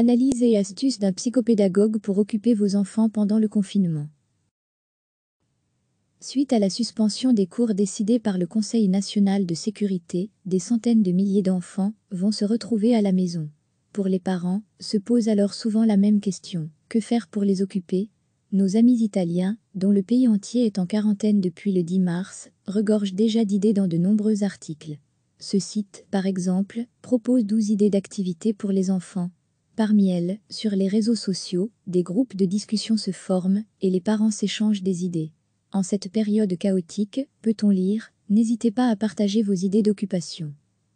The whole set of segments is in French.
Analyse et astuces d'un psychopédagogue pour occuper vos enfants pendant le confinement. Suite à la suspension des cours décidée par le Conseil national de sécurité, des centaines de milliers d'enfants vont se retrouver à la maison. Pour les parents, se pose alors souvent la même question, que faire pour les occuper Nos amis italiens, dont le pays entier est en quarantaine depuis le 10 mars, regorgent déjà d'idées dans de nombreux articles. Ce site, par exemple, propose 12 idées d'activités pour les enfants, Parmi elles, sur les réseaux sociaux, des groupes de discussion se forment et les parents s'échangent des idées. En cette période chaotique, peut-on lire, n'hésitez pas à partager vos idées d'occupation.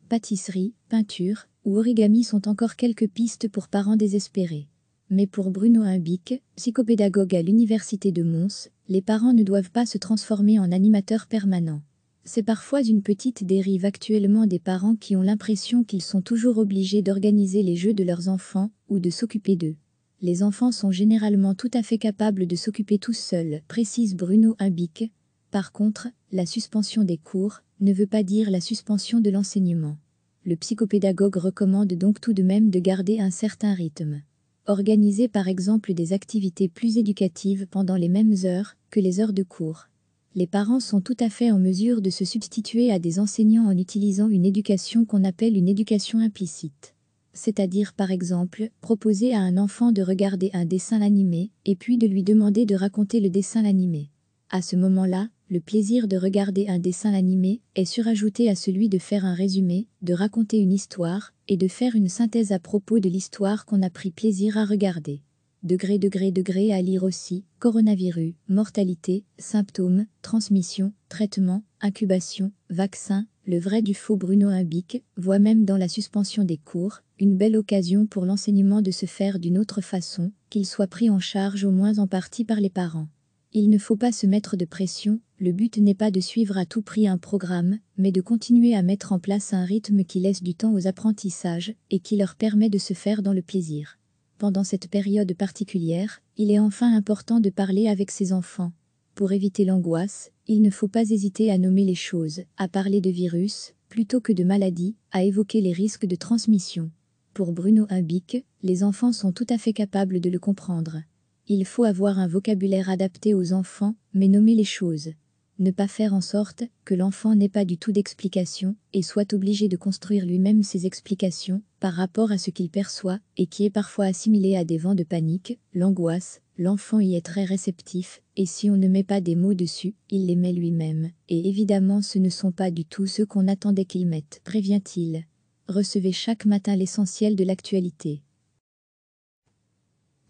Pâtisserie, peinture ou origami sont encore quelques pistes pour parents désespérés. Mais pour Bruno Imbic, psychopédagogue à l'Université de Mons, les parents ne doivent pas se transformer en animateurs permanents. C'est parfois une petite dérive actuellement des parents qui ont l'impression qu'ils sont toujours obligés d'organiser les jeux de leurs enfants ou de s'occuper d'eux. Les enfants sont généralement tout à fait capables de s'occuper tout seuls, précise Bruno Imbic. Par contre, la suspension des cours ne veut pas dire la suspension de l'enseignement. Le psychopédagogue recommande donc tout de même de garder un certain rythme. Organiser par exemple des activités plus éducatives pendant les mêmes heures que les heures de cours les parents sont tout à fait en mesure de se substituer à des enseignants en utilisant une éducation qu'on appelle une éducation implicite. C'est-à-dire par exemple, proposer à un enfant de regarder un dessin animé, et puis de lui demander de raconter le dessin animé. À ce moment-là, le plaisir de regarder un dessin animé est surajouté à celui de faire un résumé, de raconter une histoire, et de faire une synthèse à propos de l'histoire qu'on a pris plaisir à regarder degré, degré, degré à lire aussi, coronavirus, mortalité, symptômes, transmission, traitement, incubation, vaccin, le vrai du faux Bruno Imbic voit même dans la suspension des cours une belle occasion pour l'enseignement de se faire d'une autre façon, qu'il soit pris en charge au moins en partie par les parents. Il ne faut pas se mettre de pression, le but n'est pas de suivre à tout prix un programme, mais de continuer à mettre en place un rythme qui laisse du temps aux apprentissages et qui leur permet de se faire dans le plaisir. Pendant cette période particulière, il est enfin important de parler avec ses enfants. Pour éviter l'angoisse, il ne faut pas hésiter à nommer les choses, à parler de virus, plutôt que de maladie, à évoquer les risques de transmission. Pour Bruno Imbic, les enfants sont tout à fait capables de le comprendre. Il faut avoir un vocabulaire adapté aux enfants, mais nommer les choses ne pas faire en sorte que l'enfant n'ait pas du tout d'explication et soit obligé de construire lui-même ses explications par rapport à ce qu'il perçoit et qui est parfois assimilé à des vents de panique, l'angoisse, l'enfant y est très réceptif et si on ne met pas des mots dessus, il les met lui-même et évidemment ce ne sont pas du tout ceux qu'on attendait qu'il mette, prévient-il. Recevez chaque matin l'essentiel de l'actualité.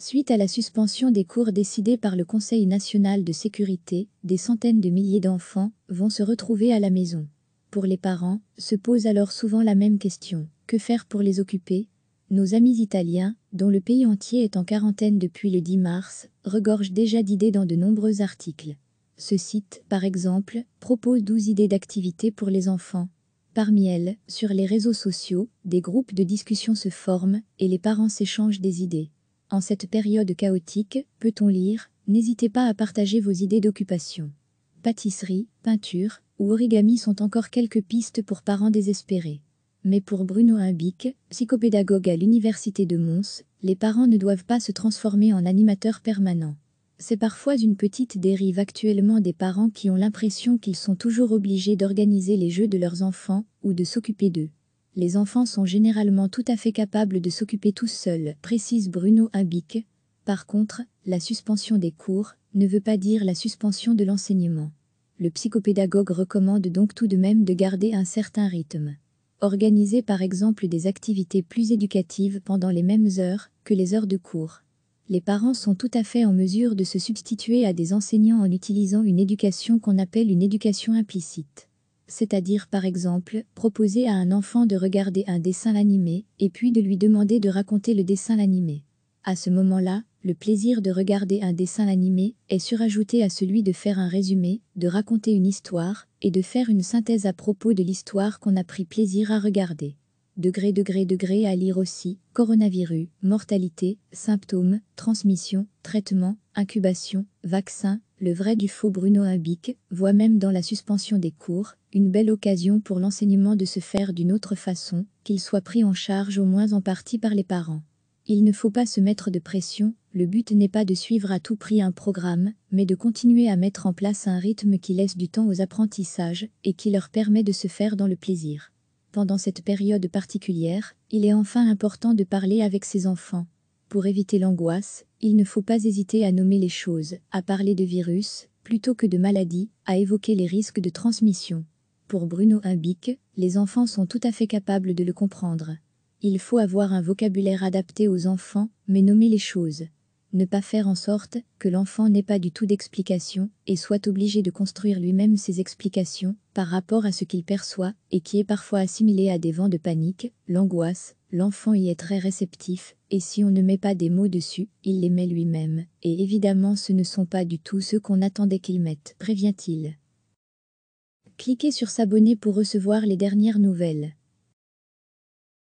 Suite à la suspension des cours décidée par le Conseil national de sécurité, des centaines de milliers d'enfants vont se retrouver à la maison. Pour les parents, se pose alors souvent la même question. Que faire pour les occuper Nos amis italiens, dont le pays entier est en quarantaine depuis le 10 mars, regorgent déjà d'idées dans de nombreux articles. Ce site, par exemple, propose 12 idées d'activités pour les enfants. Parmi elles, sur les réseaux sociaux, des groupes de discussion se forment et les parents s'échangent des idées. En cette période chaotique, peut-on lire, n'hésitez pas à partager vos idées d'occupation. Pâtisserie, peinture ou origami sont encore quelques pistes pour parents désespérés. Mais pour Bruno Imbic, psychopédagogue à l'université de Mons, les parents ne doivent pas se transformer en animateurs permanents. C'est parfois une petite dérive actuellement des parents qui ont l'impression qu'ils sont toujours obligés d'organiser les jeux de leurs enfants ou de s'occuper d'eux. Les enfants sont généralement tout à fait capables de s'occuper tout seuls, précise Bruno Habic. Par contre, la suspension des cours ne veut pas dire la suspension de l'enseignement. Le psychopédagogue recommande donc tout de même de garder un certain rythme. Organiser par exemple des activités plus éducatives pendant les mêmes heures que les heures de cours. Les parents sont tout à fait en mesure de se substituer à des enseignants en utilisant une éducation qu'on appelle une éducation implicite c'est-à-dire par exemple proposer à un enfant de regarder un dessin animé et puis de lui demander de raconter le dessin animé. À ce moment-là, le plaisir de regarder un dessin animé est surajouté à celui de faire un résumé, de raconter une histoire et de faire une synthèse à propos de l'histoire qu'on a pris plaisir à regarder. Degré, degré, degré à lire aussi, coronavirus, mortalité, symptômes, transmission, traitement, incubation, vaccin, le vrai du faux Bruno Habic voit même dans la suspension des cours une belle occasion pour l'enseignement de se faire d'une autre façon, qu'il soit pris en charge au moins en partie par les parents. Il ne faut pas se mettre de pression, le but n'est pas de suivre à tout prix un programme, mais de continuer à mettre en place un rythme qui laisse du temps aux apprentissages et qui leur permet de se faire dans le plaisir. Pendant cette période particulière, il est enfin important de parler avec ses enfants, pour éviter l'angoisse, il ne faut pas hésiter à nommer les choses, à parler de virus, plutôt que de maladie, à évoquer les risques de transmission. Pour Bruno Imbic, les enfants sont tout à fait capables de le comprendre. Il faut avoir un vocabulaire adapté aux enfants, mais nommer les choses. Ne pas faire en sorte que l'enfant n'ait pas du tout d'explication et soit obligé de construire lui-même ses explications par rapport à ce qu'il perçoit et qui est parfois assimilé à des vents de panique, l'angoisse, L'enfant y est très réceptif, et si on ne met pas des mots dessus, il les met lui-même, et évidemment ce ne sont pas du tout ceux qu'on attendait qu'il mette, prévient-il. Cliquez sur s'abonner pour recevoir les dernières nouvelles.